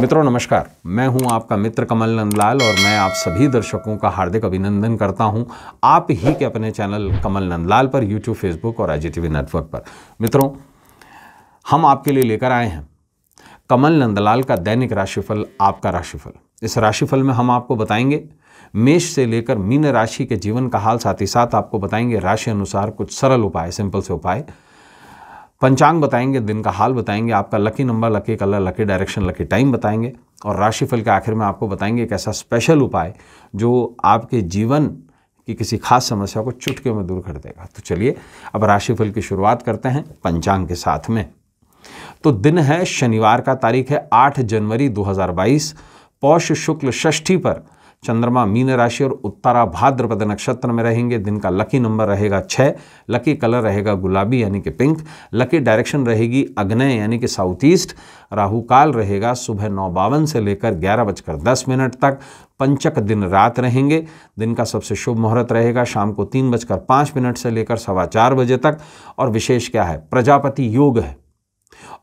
मित्रों नमस्कार मैं हूं आपका मित्र कमल नंदलाल और मैं आप सभी दर्शकों का हार्दिक अभिनंदन करता हूं आप ही के अपने चैनल कमल नंदलाल पर यूट्यूब फेसबुक और आई नेटवर्क पर मित्रों हम आपके लिए लेकर आए हैं कमल नंदलाल का दैनिक राशिफल आपका राशिफल इस राशिफल में हम आपको बताएंगे मेष से लेकर मीन राशि के जीवन का हाल साथ ही साथ आपको बताएंगे राशि अनुसार कुछ सरल उपाय सिंपल से उपाय पंचांग बताएंगे दिन का हाल बताएंगे आपका lucky number lucky colour lucky direction lucky time बताएंगे और राशिफल के आखिर में आपको बताएंगे एक ऐसा स्पेशल उपाय जो आपके जीवन की किसी खास समस्या को चुटके में दूर कर देगा तो चलिए अब राशिफल की शुरुआत करते हैं पंचांग के साथ में तो दिन है शनिवार का तारीख है आठ जनवरी दो पौष शुक्ल षष्ठी पर चंद्रमा मीन राशि और उत्तरा भाद्रपद नक्षत्र में रहेंगे दिन का लकी नंबर रहेगा छः लकी कलर रहेगा गुलाबी यानी कि पिंक लकी डायरेक्शन रहेगी अग्नय यानी कि साउथ ईस्ट राहु काल रहेगा सुबह नौ बावन से लेकर ग्यारह बजकर दस मिनट तक पंचक दिन रात रहेंगे दिन का सबसे शुभ मुहूर्त रहेगा शाम को तीन बजकर पाँच मिनट से लेकर सवा चार बजे तक और विशेष क्या है प्रजापति योग है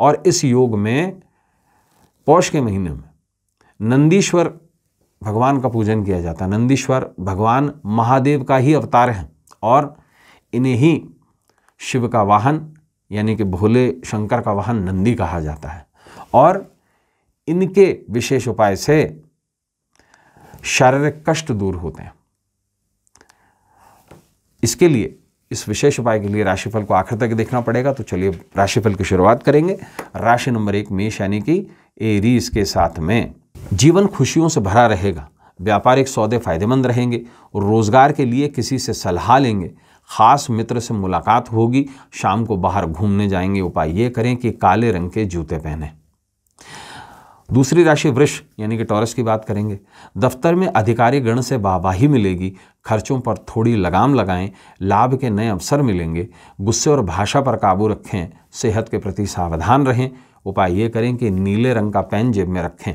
और इस योग में पौष के महीने में नंदीश्वर भगवान का पूजन किया जाता है नंदीश्वर भगवान महादेव का ही अवतार हैं और इन्हें ही शिव का वाहन यानी कि भोले शंकर का वाहन नंदी कहा जाता है और इनके विशेष उपाय से शारीरिक कष्ट दूर होते हैं इसके लिए इस विशेष उपाय के लिए राशिफल को आखिर तक देखना पड़ेगा तो चलिए राशिफल की शुरुआत करेंगे राशि नंबर एक मेष यानी कि एरीज के साथ में जीवन खुशियों से भरा रहेगा व्यापारिक सौदे फायदेमंद रहेंगे और रोज़गार के लिए किसी से सलाह लेंगे खास मित्र से मुलाकात होगी शाम को बाहर घूमने जाएंगे उपाय ये करें कि काले रंग के जूते पहने दूसरी राशि वृष यानी कि टॉरस की बात करेंगे दफ्तर में अधिकारी गण से वाहवाही मिलेगी खर्चों पर थोड़ी लगाम लगाएं लाभ के नए अवसर मिलेंगे गुस्से और भाषा पर काबू रखें सेहत के प्रति सावधान रहें उपाय ये करें कि नीले रंग का पेन जेब में रखें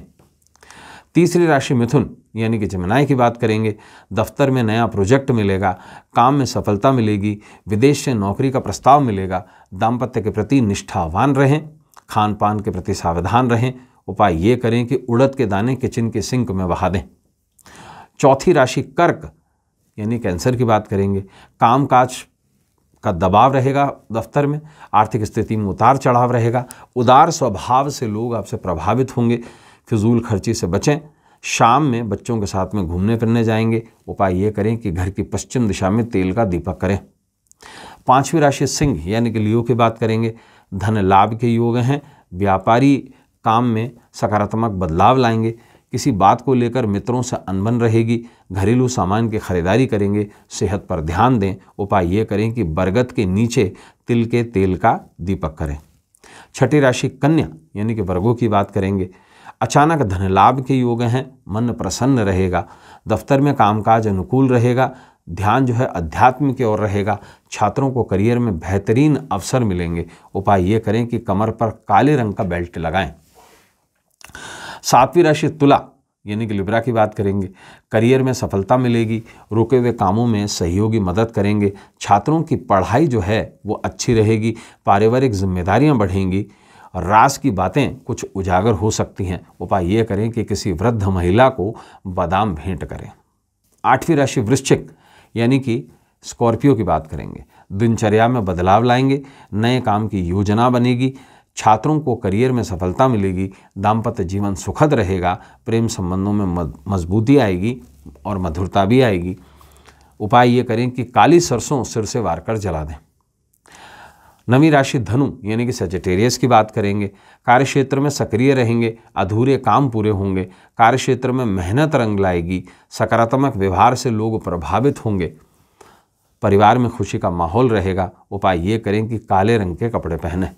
तीसरी राशि मिथुन यानी कि जमनाई की बात करेंगे दफ्तर में नया प्रोजेक्ट मिलेगा काम में सफलता मिलेगी विदेश से नौकरी का प्रस्ताव मिलेगा दाम्पत्य के प्रति निष्ठावान रहें खान पान के प्रति सावधान रहें उपाय ये करें कि उड़द के दाने किचन के सिंक में बहा दें चौथी राशि कर्क यानी कैंसर की बात करेंगे कामकाज का दबाव रहेगा दफ्तर में आर्थिक स्थिति में उतार चढ़ाव रहेगा उदार स्वभाव से लोग आपसे प्रभावित होंगे फिजूल खर्ची से बचें शाम में बच्चों के साथ में घूमने फिरने जाएंगे उपाय ये करें कि घर की पश्चिम दिशा में तेल का दीपक करें पांचवी राशि सिंह यानी कि लियो की बात करेंगे धन लाभ के योग हैं व्यापारी काम में सकारात्मक बदलाव लाएंगे किसी बात को लेकर मित्रों से अनबन रहेगी घरेलू सामान की खरीदारी करेंगे सेहत पर ध्यान दें उपाय ये करें कि बरगद के नीचे तिल के तेल का दीपक करें छठी राशि कन्या यानी कि वर्गों की बात करेंगे अचानक धन लाभ के योग हैं मन प्रसन्न रहेगा दफ्तर में कामकाज अनुकूल रहेगा ध्यान जो है अध्यात्म की ओर रहेगा छात्रों को करियर में बेहतरीन अवसर मिलेंगे उपाय ये करें कि कमर पर काले रंग का बेल्ट लगाएं सातवीं राशि तुला यानी कि लिब्रा की बात करेंगे करियर में सफलता मिलेगी रुके हुए कामों में सहयोगी मदद करेंगे छात्रों की पढ़ाई जो है वो अच्छी रहेगी पारिवारिक जिम्मेदारियां बढ़ेंगी रास की बातें कुछ उजागर हो सकती हैं उपाय ये करें कि किसी वृद्ध महिला को बादाम भेंट करें आठवीं राशि वृश्चिक यानी कि स्कॉर्पियो की बात करेंगे दिनचर्या में बदलाव लाएंगे नए काम की योजना बनेगी छात्रों को करियर में सफलता मिलेगी दाम्पत्य जीवन सुखद रहेगा प्रेम संबंधों में मजबूती आएगी और मधुरता भी आएगी उपाय ये करें कि काली सरसों सिर से वार कर जला दें नवी राशि धनु यानी कि सेजिटेरियस की बात करेंगे कार्य क्षेत्र में सक्रिय रहेंगे अधूरे काम पूरे होंगे कार्य क्षेत्र में मेहनत रंग लाएगी सकारात्मक व्यवहार से लोग प्रभावित होंगे परिवार में खुशी का माहौल रहेगा उपाय ये करें कि काले रंग के कपड़े पहने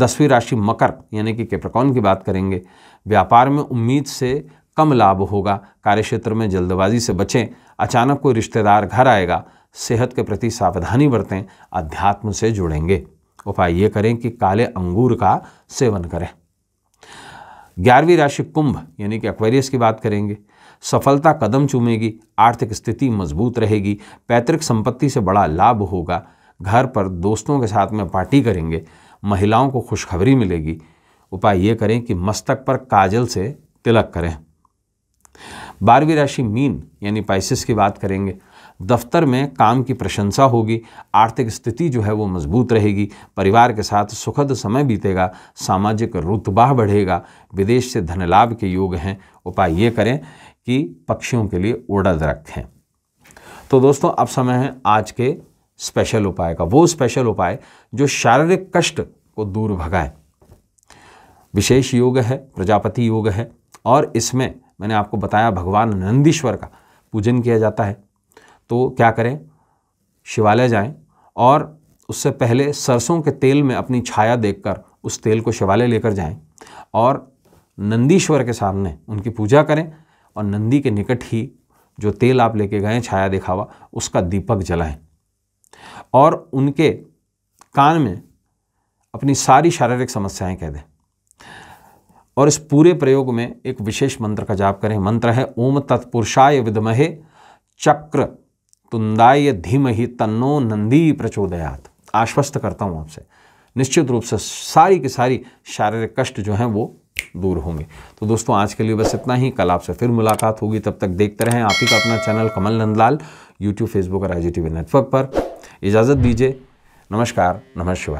दसवीं राशि मकर यानी कि केप्रकॉन की बात करेंगे व्यापार में उम्मीद से कम लाभ होगा कार्यक्षेत्र में जल्दबाजी से बचें अचानक कोई रिश्तेदार घर आएगा सेहत के प्रति सावधानी बरतें अध्यात्म से जुड़ेंगे उपाय ये करें कि काले अंगूर का सेवन करें ग्यारहवीं राशि कुंभ यानी कि एक्वेरियस की बात करेंगे सफलता कदम चूमेगी आर्थिक स्थिति मजबूत रहेगी पैतृक संपत्ति से बड़ा लाभ होगा घर पर दोस्तों के साथ में पार्टी करेंगे महिलाओं को खुशखबरी मिलेगी उपाय ये करें कि मस्तक पर काजल से तिलक करें बारहवीं राशि मीन यानी पाइसिस की बात करेंगे दफ्तर में काम की प्रशंसा होगी आर्थिक स्थिति जो है वो मजबूत रहेगी परिवार के साथ सुखद समय बीतेगा सामाजिक रुतबा बढ़ेगा विदेश से धन लाभ के योग हैं उपाय ये करें कि पक्षियों के लिए उड़द रखें तो दोस्तों अब समय है आज के स्पेशल उपाय का वो स्पेशल उपाय जो शारीरिक कष्ट को दूर भगाए विशेष योग है प्रजापति योग है और इसमें मैंने आपको बताया भगवान नंदीश्वर का पूजन किया जाता है तो क्या करें शिवालय जाएं और उससे पहले सरसों के तेल में अपनी छाया देखकर उस तेल को शिवालय लेकर जाएं और नंदीश्वर के सामने उनकी पूजा करें और नंदी के निकट ही जो तेल आप लेके गए छाया दिखावा उसका दीपक जलाएं और उनके कान में अपनी सारी शारीरिक समस्याएं कह दें और इस पूरे प्रयोग में एक विशेष मंत्र का जाप करें मंत्र है ओम तत्पुरुषाय विदमहे चक्र तुंदाय धीमहि तन्नो नंदी प्रचोदयात आश्वस्त करता हूँ आपसे निश्चित रूप से सारी की सारी शारीरिक कष्ट जो हैं वो दूर होंगे तो दोस्तों आज के लिए बस इतना ही कल आपसे फिर मुलाकात होगी तब तक देखते रहें आप ही का अपना channel Kamal Nandlal YouTube Facebook और आई नेटवर्क पर इजाज़त दीजिए नमस्कार नमस्कार